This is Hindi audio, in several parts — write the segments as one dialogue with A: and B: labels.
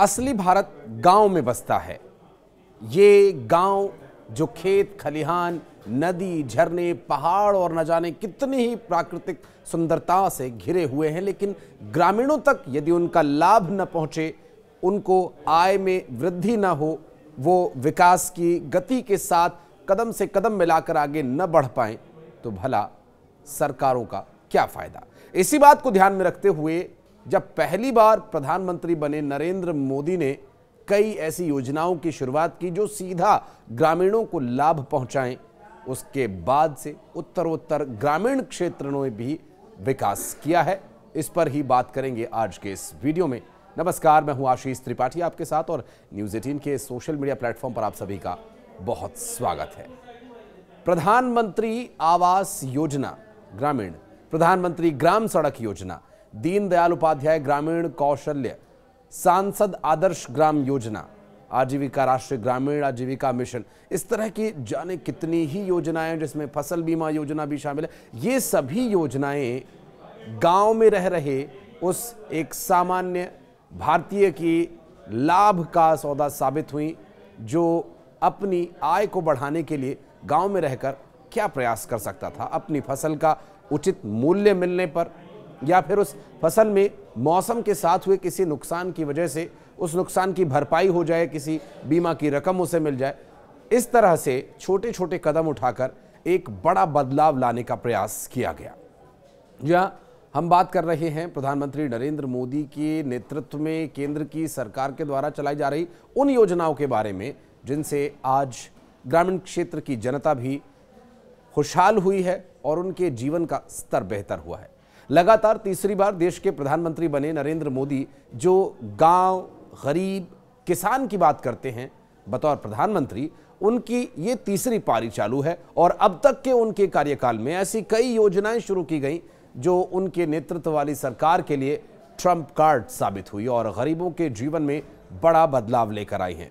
A: असली भारत गांव में बसता है ये गांव जो खेत खलिहान नदी झरने पहाड़ और न जाने कितनी ही प्राकृतिक सुंदरता से घिरे हुए हैं लेकिन ग्रामीणों तक यदि उनका लाभ न पहुँचे उनको आय में वृद्धि न हो वो विकास की गति के साथ कदम से कदम मिलाकर आगे न बढ़ पाए तो भला सरकारों का क्या फ़ायदा इसी बात को ध्यान में रखते हुए जब पहली बार प्रधानमंत्री बने नरेंद्र मोदी ने कई ऐसी योजनाओं की शुरुआत की जो सीधा ग्रामीणों को लाभ पहुंचाएं उसके बाद से उत्तरोत्तर ग्रामीण क्षेत्रों में भी विकास किया है इस पर ही बात करेंगे आज के इस वीडियो में नमस्कार मैं हूं आशीष त्रिपाठी आपके साथ और न्यूज एटीन के सोशल मीडिया प्लेटफॉर्म पर आप सभी का बहुत स्वागत है प्रधानमंत्री आवास योजना ग्रामीण प्रधानमंत्री ग्राम सड़क योजना दीनदयाल उपाध्याय ग्रामीण कौशल्य सांसद आदर्श ग्राम योजना आजीविका राष्ट्रीय ग्रामीण आजीविका मिशन इस तरह की जाने कितनी ही योजनाएं जिसमें फसल बीमा योजना भी शामिल है ये सभी योजनाएं गांव में रह रहे उस एक सामान्य भारतीय की लाभ का सौदा साबित हुई जो अपनी आय को बढ़ाने के लिए गांव में रहकर क्या प्रयास कर सकता था अपनी फसल का उचित मूल्य मिलने पर या फिर उस फसल में मौसम के साथ हुए किसी नुकसान की वजह से उस नुकसान की भरपाई हो जाए किसी बीमा की रकम उसे मिल जाए इस तरह से छोटे छोटे कदम उठाकर एक बड़ा बदलाव लाने का प्रयास किया गया यहाँ हम बात कर रहे हैं प्रधानमंत्री नरेंद्र मोदी के नेतृत्व में केंद्र की सरकार के द्वारा चलाई जा रही उन योजनाओं के बारे में जिनसे आज ग्रामीण क्षेत्र की जनता भी खुशहाल हुई है और उनके जीवन का स्तर बेहतर हुआ है लगातार तीसरी बार देश के प्रधानमंत्री बने नरेंद्र मोदी जो गांव गरीब किसान की बात करते हैं बतौर प्रधानमंत्री उनकी ये तीसरी पारी चालू है और अब तक के उनके कार्यकाल में ऐसी कई योजनाएं शुरू की गई जो उनके नेतृत्व वाली सरकार के लिए ट्रंप कार्ड साबित हुई और गरीबों के जीवन में बड़ा बदलाव लेकर आई हैं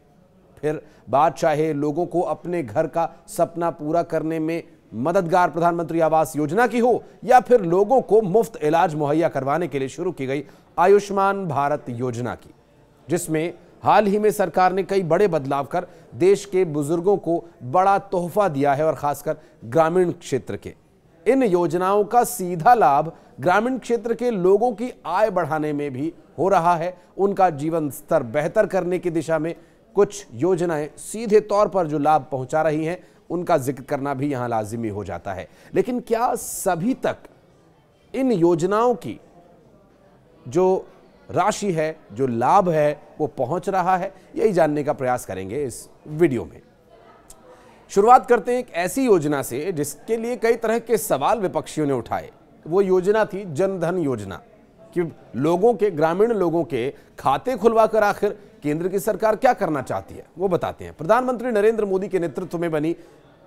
A: फिर बात चाहे लोगों को अपने घर का सपना पूरा करने में मददगार प्रधानमंत्री आवास योजना की हो या फिर लोगों को मुफ्त इलाज मुहैया करवाने के लिए शुरू की गई आयुष्मान भारत योजना की जिसमें हाल ही में सरकार ने कई बड़े बदलाव कर देश के बुजुर्गों को बड़ा तोहफा दिया है और खासकर ग्रामीण क्षेत्र के इन योजनाओं का सीधा लाभ ग्रामीण क्षेत्र के लोगों की आय बढ़ाने में भी हो रहा है उनका जीवन स्तर बेहतर करने की दिशा में कुछ योजनाएं सीधे तौर पर जो लाभ पहुंचा रही हैं उनका जिक्र करना भी यहां लाजिमी हो जाता है लेकिन क्या सभी तक इन योजनाओं की जो राशि है जो लाभ है वो पहुंच रहा है यही जानने का प्रयास करेंगे इस वीडियो में शुरुआत करते हैं एक ऐसी योजना से जिसके लिए कई तरह के सवाल विपक्षियों ने उठाए वो योजना थी जनधन योजना कि लोगों के ग्रामीण लोगों के खाते खुलवाकर आखिर केंद्र की सरकार क्या करना चाहती है वो बताते हैं प्रधानमंत्री नरेंद्र मोदी के नेतृत्व में बनी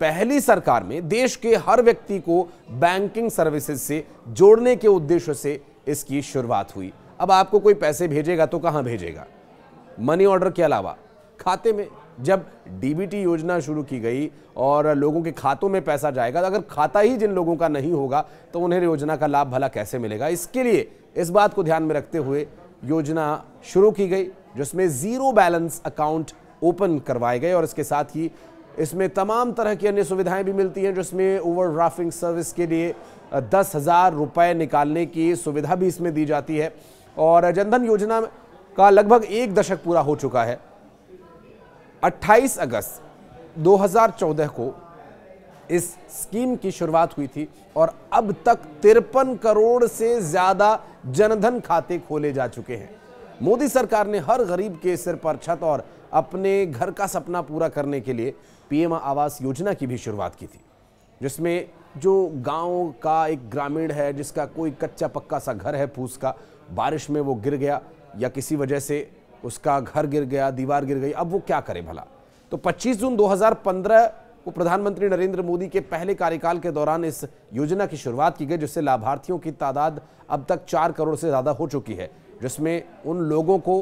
A: पहली सरकार में देश के हर व्यक्ति को बैंकिंग सर्विसेज से जोड़ने के उद्देश्य से इसकी शुरुआत हुई अब आपको कोई पैसे भेजेगा तो कहां भेजेगा मनी ऑर्डर के अलावा खाते में जब डीबीटी योजना शुरू की गई और लोगों के खातों में पैसा जाएगा तो अगर खाता ही जिन लोगों का नहीं होगा तो उन्हें योजना का लाभ भला कैसे मिलेगा इसके लिए इस बात को ध्यान में रखते हुए योजना शुरू की गई जिसमें ज़ीरो बैलेंस अकाउंट ओपन करवाए गए और इसके साथ ही इसमें तमाम तरह की अन्य सुविधाएं भी मिलती हैं जिसमें ड्राफ्टिंग सर्विस के लिए दस हज़ार रुपये निकालने की सुविधा भी इसमें दी जाती है और जनधन योजना का लगभग एक दशक पूरा हो चुका है 28 अगस्त 2014 को इस स्कीम की शुरुआत हुई थी और अब तक तिरपन करोड़ से ज़्यादा जनधन खाते खोले जा चुके हैं मोदी सरकार ने हर गरीब के सिर पर छत और अपने घर का सपना पूरा करने के लिए पीएम आवास योजना की भी शुरुआत की थी जिसमें जो गांव का एक ग्रामीण है जिसका कोई कच्चा पक्का सा घर है फूस का बारिश में वो गिर गया या किसी वजह से उसका घर गिर गया दीवार गिर गई अब वो क्या करे भला तो 25 जून 2015 को प्रधानमंत्री नरेंद्र मोदी के पहले कार्यकाल के दौरान इस योजना की शुरुआत की गई जिससे लाभार्थियों की तादाद अब तक चार करोड़ से ज़्यादा हो चुकी है जिसमें उन लोगों को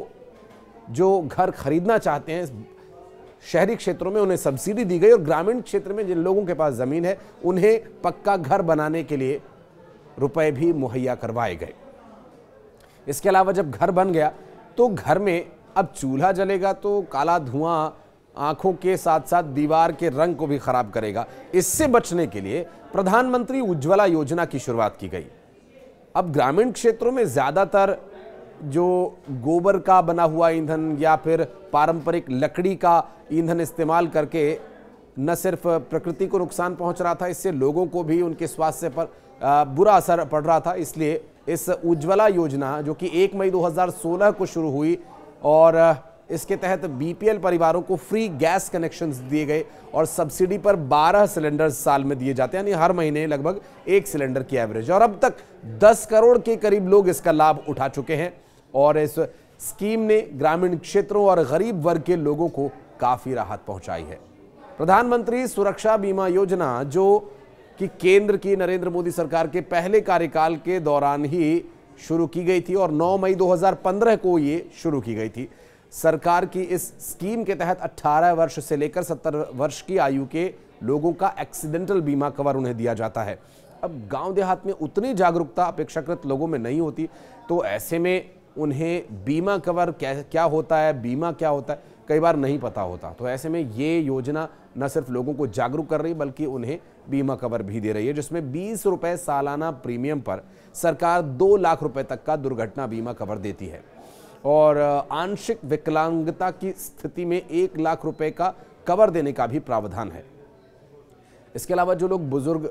A: जो घर खरीदना चाहते हैं शहरी क्षेत्रों में उन्हें सब्सिडी दी गई और ग्रामीण क्षेत्र में जिन लोगों के पास ज़मीन है उन्हें पक्का घर बनाने के लिए रुपए भी मुहैया करवाए गए इसके अलावा जब घर बन गया तो घर में अब चूल्हा जलेगा तो काला धुआं आंखों के साथ साथ दीवार के रंग को भी खराब करेगा इससे बचने के लिए प्रधानमंत्री उज्ज्वला योजना की शुरुआत की गई अब ग्रामीण क्षेत्रों में ज़्यादातर जो गोबर का बना हुआ ईंधन या फिर पारंपरिक लकड़ी का ईंधन इस्तेमाल करके न सिर्फ प्रकृति को नुकसान पहुंच रहा था इससे लोगों को भी उनके स्वास्थ्य पर बुरा असर पड़ रहा था इसलिए इस उज्ज्वला योजना जो कि 1 मई 2016 को शुरू हुई और इसके तहत बीपीएल परिवारों को फ्री गैस कनेक्शन दिए गए और सब्सिडी पर 12 सिलेंडर साल में दिए जाते हैं यानी हर महीने लगभग एक सिलेंडर की एवरेज और अब तक 10 करोड़ के करीब लोग इसका लाभ उठा चुके हैं और इस स्कीम ने ग्रामीण क्षेत्रों और गरीब वर्ग के लोगों को काफ़ी राहत पहुंचाई है प्रधानमंत्री सुरक्षा बीमा योजना जो कि केंद्र की नरेंद्र मोदी सरकार के पहले कार्यकाल के दौरान ही शुरू की गई थी और 9 मई 2015 को ये शुरू की गई थी सरकार की इस स्कीम के तहत 18 वर्ष से लेकर 70 वर्ष की आयु के लोगों का एक्सीडेंटल बीमा कवर उन्हें दिया जाता है अब गांव देहात में उतनी जागरूकता अपेक्षाकृत लोगों में नहीं होती तो ऐसे में उन्हें बीमा कवर क्या क्या होता है बीमा क्या होता है कई बार नहीं पता होता तो ऐसे में ये योजना न सिर्फ लोगों को जागरूक कर रही बल्कि उन्हें बीमा कवर भी दे रही है जिसमें बीस रुपये सालाना प्रीमियम पर सरकार दो लाख रुपए तक का दुर्घटना बीमा कवर देती है और आंशिक विकलांगता की स्थिति में एक लाख रुपए का कवर देने का भी प्रावधान है इसके अलावा जो लोग बुजुर्ग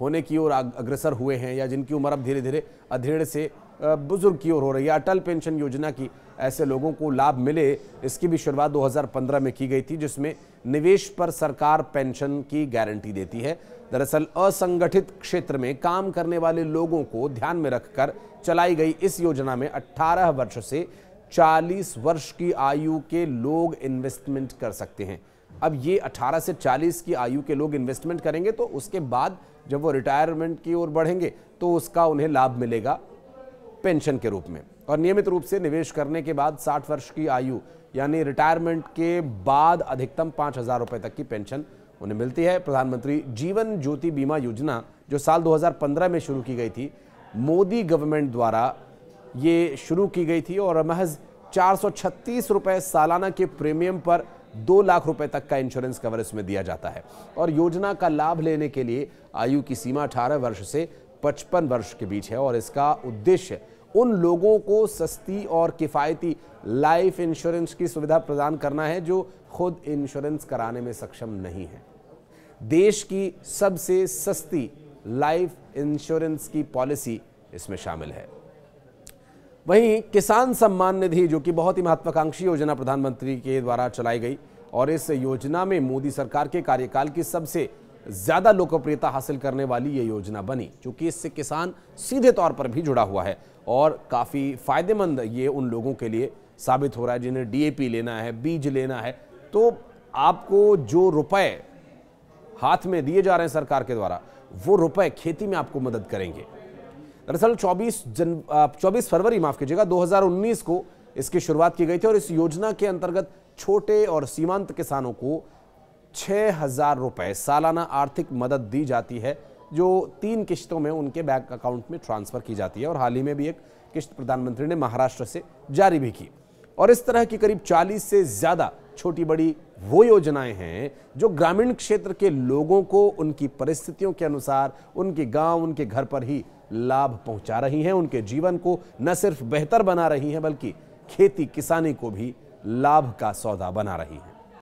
A: होने की ओर अग्रसर हुए हैं या जिनकी उम्र अब धीरे धीरे अधेड़ से बुजुर्ग की ओर हो रही है अटल पेंशन योजना की ऐसे लोगों को लाभ मिले इसकी भी शुरुआत 2015 में की गई थी जिसमें निवेश पर सरकार पेंशन की गारंटी देती है दरअसल असंगठित क्षेत्र में काम करने वाले लोगों को ध्यान में रखकर चलाई गई इस योजना में 18 वर्ष से 40 वर्ष की आयु के लोग इन्वेस्टमेंट कर सकते हैं अब ये 18 से 40 की आयु के लोग इन्वेस्टमेंट करेंगे तो उसके बाद जब वो रिटायरमेंट की ओर बढ़ेंगे तो उसका उन्हें लाभ मिलेगा पेंशन के रूप में और नियमित रूप से निवेश करने के बाद 60 वर्ष की आयु यानी रिटायरमेंट के बाद अधिकतम पाँच हज़ार रुपये तक की पेंशन उन्हें मिलती है प्रधानमंत्री जीवन ज्योति बीमा योजना जो साल 2015 में शुरू की गई थी मोदी गवर्नमेंट द्वारा ये शुरू की गई थी और महज चार रुपए सालाना के प्रीमियम पर दो लाख रुपए तक का इंश्योरेंस कवर इसमें दिया जाता है और योजना का लाभ लेने के लिए आयु की सीमा अठारह वर्ष से पचपन वर्ष के बीच है और इसका उद्देश्य उन लोगों को सस्ती और किफ़ायती लाइफ इंश्योरेंस की सुविधा प्रदान करना है जो खुद इंश्योरेंस कराने में सक्षम नहीं है देश की सबसे सस्ती लाइफ इंश्योरेंस की पॉलिसी इसमें शामिल है वहीं किसान सम्मान निधि जो कि बहुत ही महत्वाकांक्षी योजना प्रधानमंत्री के द्वारा चलाई गई और इस योजना में मोदी सरकार के कार्यकाल की सबसे ज़्यादा लोकप्रियता हासिल करने वाली यह योजना बनी क्योंकि इससे किसान सीधे तौर पर भी जुड़ा हुआ है और काफ़ी फ़ायदेमंद ये उन लोगों के लिए साबित हो रहा है जिन्हें डीएपी लेना है बीज लेना है तो आपको जो रुपए हाथ में दिए जा रहे हैं सरकार के द्वारा वो रुपए खेती में आपको मदद करेंगे दरअसल 24 जन 24 फरवरी माफ कीजिएगा 2019 को इसकी शुरुआत की गई थी और इस योजना के अंतर्गत छोटे और सीमांत किसानों को छः हज़ार रुपये सालाना आर्थिक मदद दी जाती है जो तीन किश्तों में उनके बैंक अकाउंट में ट्रांसफ़र की जाती है और हाल ही में भी एक किश्त प्रधानमंत्री ने महाराष्ट्र से जारी भी की और इस तरह की करीब 40 से ज़्यादा छोटी बड़ी वो योजनाएं हैं जो ग्रामीण क्षेत्र के लोगों को उनकी परिस्थितियों के अनुसार उनके गांव उनके घर पर ही लाभ पहुंचा रही हैं उनके जीवन को न सिर्फ बेहतर बना रही हैं बल्कि खेती किसानी को भी लाभ का सौदा बना रही है